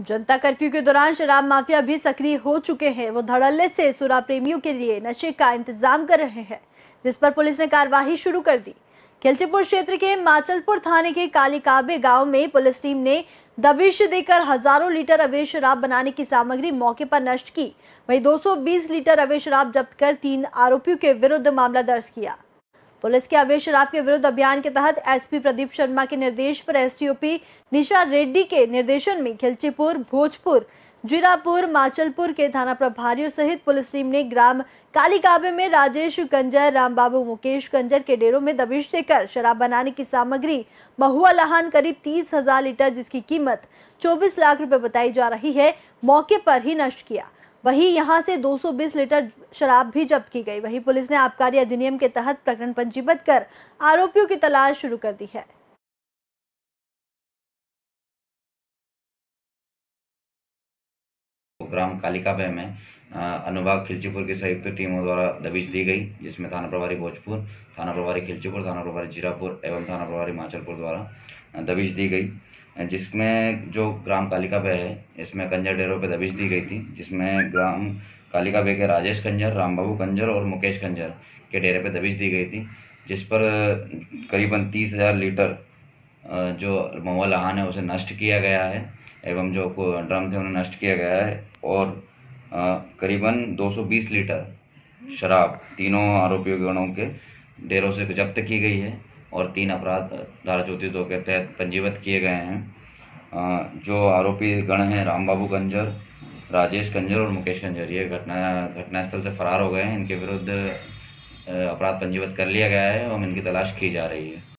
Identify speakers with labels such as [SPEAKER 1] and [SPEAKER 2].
[SPEAKER 1] जनता कर्फ्यू के दौरान शराब माफिया भी सक्रिय हो चुके हैं वो धड़ल्ले से सुरा प्रेमियों के लिए नशे का इंतजाम कर रहे हैं जिस पर पुलिस ने कार्यवाही शुरू कर दी खिलचीपुर क्षेत्र के माचलपुर थाने के कालीकाबे गांव में पुलिस टीम ने दबिश देकर हजारों लीटर अवैध शराब बनाने की सामग्री मौके पर नष्ट की वहीं 220 लीटर अवैध शराब जब्त कर तीन आरोपियों के विरुद्ध मामला दर्ज किया पुलिस के अवैध शराब के विरुद्ध अभियान के तहत एसपी प्रदीप शर्मा के निर्देश पर एसटीओपी निशा रेड्डी के निर्देशन में खिलचीपुर भोजपुर जीरापुर माचलपुर के थाना प्रभारियों सहित पुलिस टीम ने ग्राम कालीकाबे में राजेश कंजर रामबाबू मुकेश कंजर के डेरों में दबिश देकर शराब बनाने की सामग्री महुआ लहान करीब तीस हजार लीटर जिसकी कीमत 24 लाख रुपए बताई जा रही है मौके पर ही नष्ट किया वहीं यहाँ से 220 लीटर शराब भी जब्त की गई वहीं पुलिस ने आबकारी अधिनियम के तहत प्रकरण पंजीबद्ध कर आरोपियों की तलाश शुरू कर दी है
[SPEAKER 2] ग्राम बह में अनुभाग खिलचीपुर की संयुक्त टीमों द्वारा दबिश दी गई जिसमें थाना प्रभारी भोजपुर थाना प्रभारी खिलचीपुर थाना प्रभारी जीरापुर एवं थाना प्रभारी माचलपुर द्वारा दबिश दी गई जिसमें जो ग्राम बह है इसमें कंजर डेरों पर दबिश दी गई थी जिसमें ग्राम कालिकाबे के राजेश कंजर रामबाबू कंजर और मुकेश कंजर के डेरे पर दबिश दी गई थी जिस पर करीबन तीस हज़ार लीटर जो महुआ लहान है उसे नष्ट किया गया है एवं जो ड्रम थे उन्हें नष्ट किया गया है और करीबन 220 लीटर शराब तीनों आरोपियों गणों के डेरों से जब्त की गई है और तीन अपराध धारा चौतीस दो के तहत पंजीबद्ध किए गए हैं जो आरोपी गण हैं रामबाबू कंजर राजेश कंजर और मुकेश कंजर ये घटना घटनास्थल से फरार हो गए हैं इनके विरुद्ध अपराध पंजीबद्ध कर लिया गया है और इनकी तलाश की
[SPEAKER 3] जा रही है